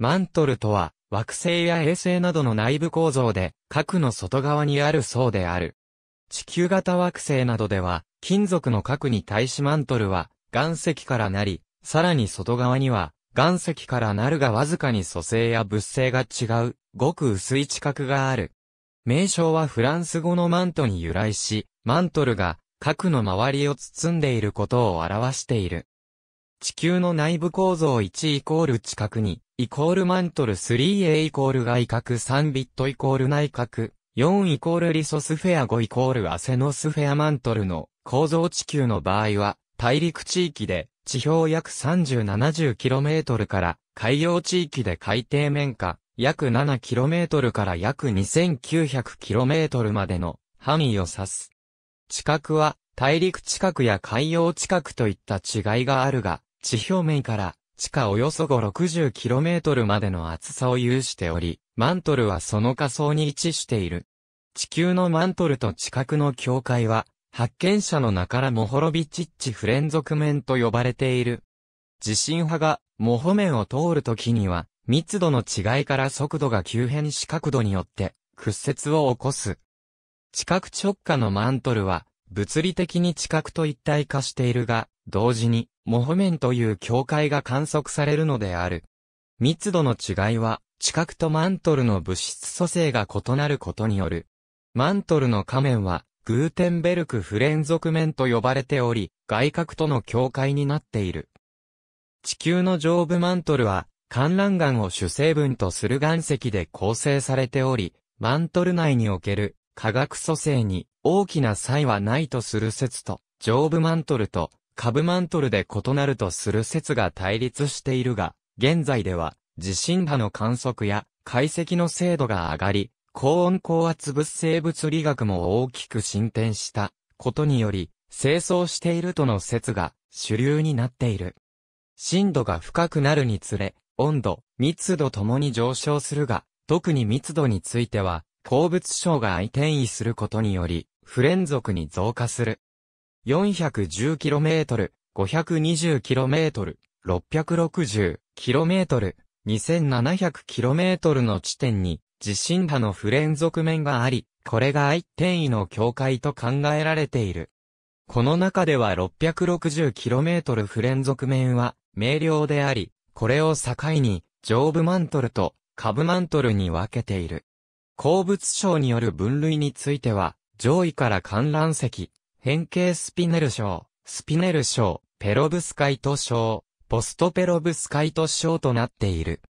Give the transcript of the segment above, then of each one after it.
マントルとは、惑星や衛星などの内部構造で、核の外側にある層である。地球型惑星などでは、金属の核に対しマントルは、岩石からなり、さらに外側には、岩石からなるがわずかに素性や物性が違う、ごく薄い地殻がある。名称はフランス語のマントに由来し、マントルが核の周りを包んでいることを表している。地球の内部構造1イコール地殻に、イコールマントル 3A イコール外角3ビットイコール内角4イコールリソスフェア5イコールアセノスフェアマントルの構造地球の場合は大陸地域で地表約 3070km から海洋地域で海底面下約 7km から約 2900km までの範囲を指す。地殻は大陸地殻や海洋地殻といった違いがあるが、地表面から地下およそ 560km までの厚さを有しており、マントルはその下層に位置している。地球のマントルと地殻の境界は、発見者の名からモホロビチッチ不連続面と呼ばれている。地震波が、モホ面を通るときには、密度の違いから速度が急変し角度によって、屈折を起こす。地殻直下のマントルは、物理的に地殻と一体化しているが、同時に、モホメンという境界が観測されるのである。密度の違いは、地殻とマントルの物質組成が異なることによる。マントルの仮面は、グーテンベルク不連続面と呼ばれており、外角との境界になっている。地球の上部マントルは、観覧岩を主成分とする岩石で構成されており、マントル内における化学組成に大きな差異はないとする説と、上部マントルとカブマントルで異なるとする説が対立しているが、現在では、地震波の観測や解析の精度が上がり、高温高圧物性物理学も大きく進展したことにより、清掃しているとの説が主流になっている。震度が深くなるにつれ、温度、密度ともに上昇するが、特に密度については、鉱物症が相転移することにより、不連続に増加する。410km、520km、660km、2700km の地点に地震波の不連続面があり、これが一転位の境界と考えられている。この中では 660km 不連続面は明瞭であり、これを境に上部マントルと下部マントルに分けている。鉱物省による分類については、上位から観覧席、変形スピネル症、スピネル症、ペロブスカイト症、ポストペロブスカイト症となっている。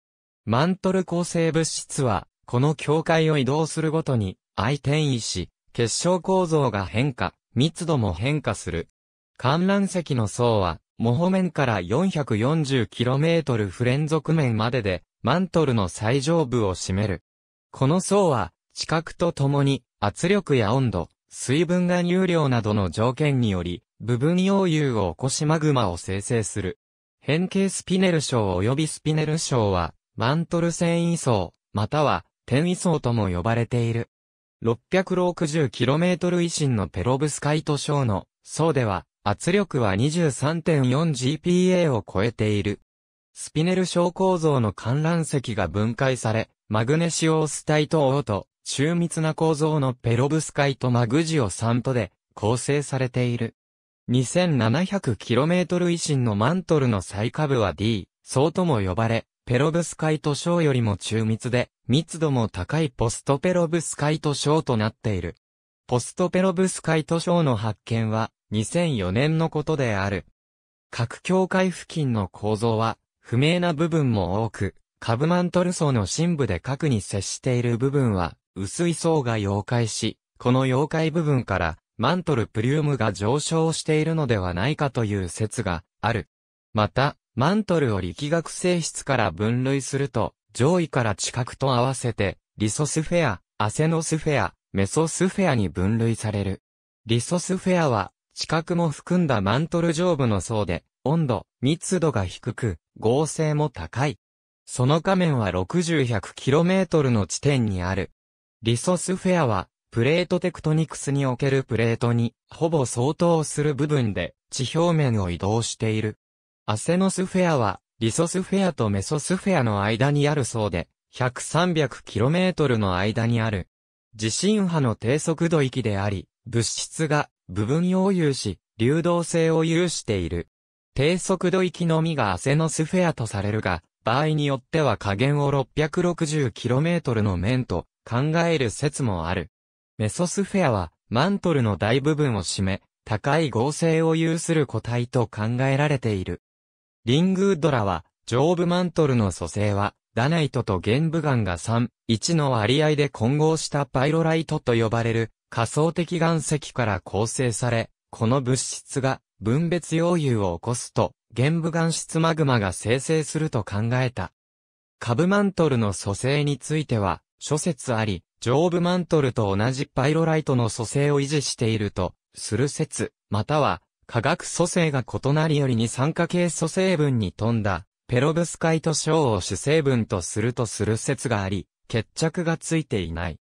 マントル構成物質は、この境界を移動するごとに、相転移し、結晶構造が変化、密度も変化する。観覧席の層は、模倣面から 440km 不連続面までで、マントルの最上部を占める。この層は、地殻とともに、圧力や温度、水分が入量などの条件により、部分溶融を起こしマグマを生成する。変形スピネル症及びスピネル症は、マントル繊維層、または、転移層とも呼ばれている。660km 維新のペロブスカイト症の層では、圧力は 23.4GPa を超えている。スピネル症構造の観覧石が分解され、マグネシオースタイトオート、中密な構造のペロブスカイトマグジオ3とで構成されている。2700km 維新のマントルの最下部は D、層とも呼ばれ、ペロブスカイト小よりも中密で、密度も高いポストペロブスカイト小となっている。ポストペロブスカイト小の発見は2004年のことである。各境界付近の構造は不明な部分も多く、カブマントル層の深部で核に接している部分は薄い層が溶解し、この溶解部分からマントルプリウムが上昇しているのではないかという説がある。また、マントルを力学性質から分類すると、上位から地殻と合わせて、リソスフェア、アセノスフェア、メソスフェアに分類される。リソスフェアは、地殻も含んだマントル上部の層で、温度、密度が低く、合成も高い。その下面は60 100km の地点にある。リソスフェアは、プレートテクトニクスにおけるプレートに、ほぼ相当する部分で、地表面を移動している。アセノスフェアは、リソスフェアとメソスフェアの間にあるそうで、100-300km の間にある。地震波の低速度域であり、物質が部分溶融し、流動性を有している。低速度域のみがアセノスフェアとされるが、場合によっては下限を 660km の面と考える説もある。メソスフェアは、マントルの大部分を占め、高い合成を有する個体と考えられている。リングウッドラは、上部マントルの組成は、ダナイトと玄武岩が3、1の割合で混合したパイロライトと呼ばれる仮想的岩石から構成され、この物質が分別溶融を起こすと、玄武岩質マグマが生成すると考えた。カブマントルの組成については、諸説あり、上部マントルと同じパイロライトの組成を維持していると、する説、または、化学組成が異なりよりに酸化系組成分に富んだ、ペロブスカイト症を主成分とするとする説があり、決着がついていない。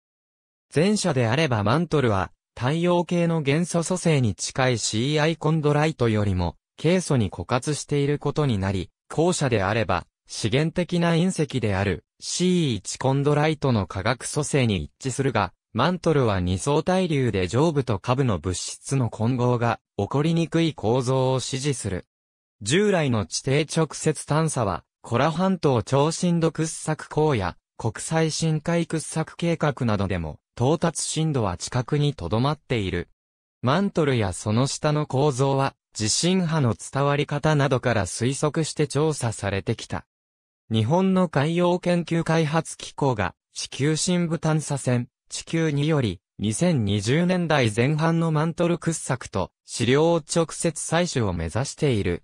前者であればマントルは、太陽系の元素組成に近い CI コンドライトよりも、ケイ素に枯渇していることになり、後者であれば、資源的な隕石である C1 コンドライトの化学組成に一致するが、マントルは二層対流で上部と下部の物質の混合が起こりにくい構造を支持する。従来の地底直接探査は、コラ半島超深度掘削港や国際深海掘削計画などでも到達深度は近くに留まっている。マントルやその下の構造は地震波の伝わり方などから推測して調査されてきた。日本の海洋研究開発機構が、地球深部探査船、地球により、2020年代前半のマントル掘削と、資料を直接採取を目指している。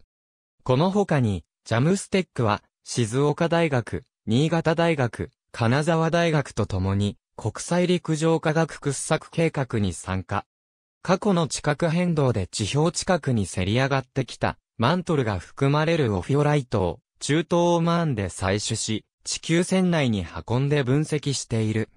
この他に、ジャムステックは、静岡大学、新潟大学、金沢大学とともに、国際陸上科学掘削計画に参加。過去の地殻変動で地表近くにせり上がってきた、マントルが含まれるオフィオライトを、中東オマーンで採取し、地球船内に運んで分析している。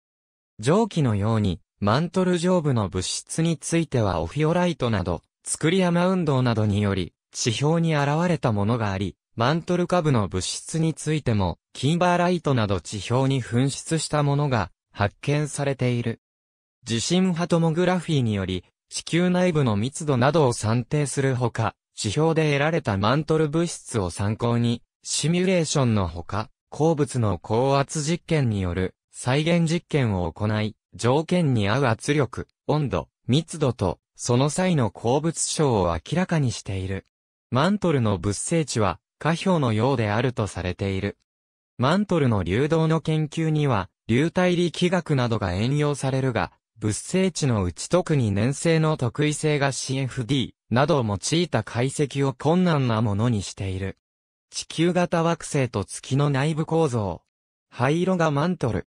蒸気のように、マントル上部の物質についてはオフィオライトなど、作り山運動などにより、地表に現れたものがあり、マントル下部の物質についても、キンバーライトなど地表に噴出したものが発見されている。地震波トモグラフィーにより、地球内部の密度などを算定するほか、地表で得られたマントル物質を参考に、シミュレーションのほか、鉱物の高圧実験による再現実験を行い、条件に合う圧力、温度、密度と、その際の鉱物症を明らかにしている。マントルの物性値は、下表のようであるとされている。マントルの流動の研究には、流体力学などが援用されるが、物性値のうち特に粘性の特異性が CFD などを用いた解析を困難なものにしている。地球型惑星と月の内部構造。灰色がマントル。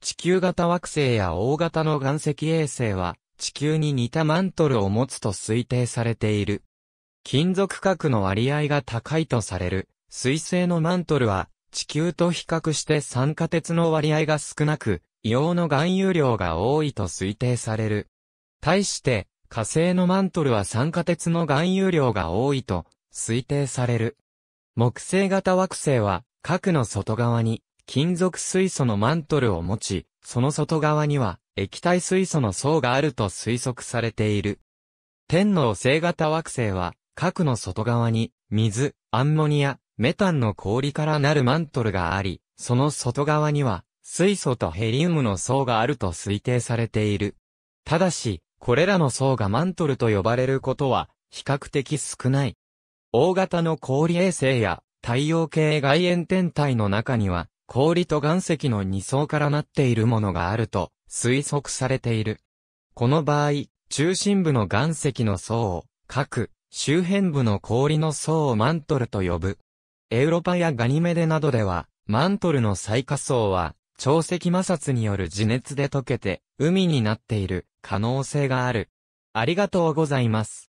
地球型惑星や大型の岩石衛星は、地球に似たマントルを持つと推定されている。金属核の割合が高いとされる、水星のマントルは、地球と比較して酸化鉄の割合が少なく、硫黄の含有量が多いと推定される。対して、火星のマントルは酸化鉄の含有量が多いと推定される。木星型惑星は、核の外側に、金属水素のマントルを持ち、その外側には、液体水素の層があると推測されている。天皇星型惑星は、核の外側に、水、アンモニア、メタンの氷からなるマントルがあり、その外側には、水素とヘリウムの層があると推定されている。ただし、これらの層がマントルと呼ばれることは、比較的少ない。大型の氷衛星や太陽系外縁天体の中には、氷と岩石の二層からなっているものがあると推測されている。この場合、中心部の岩石の層を、各周辺部の氷の層をマントルと呼ぶ。エウロパやガニメデなどでは、マントルの最下層は、潮汐摩擦による地熱で溶けて、海になっている可能性がある。ありがとうございます。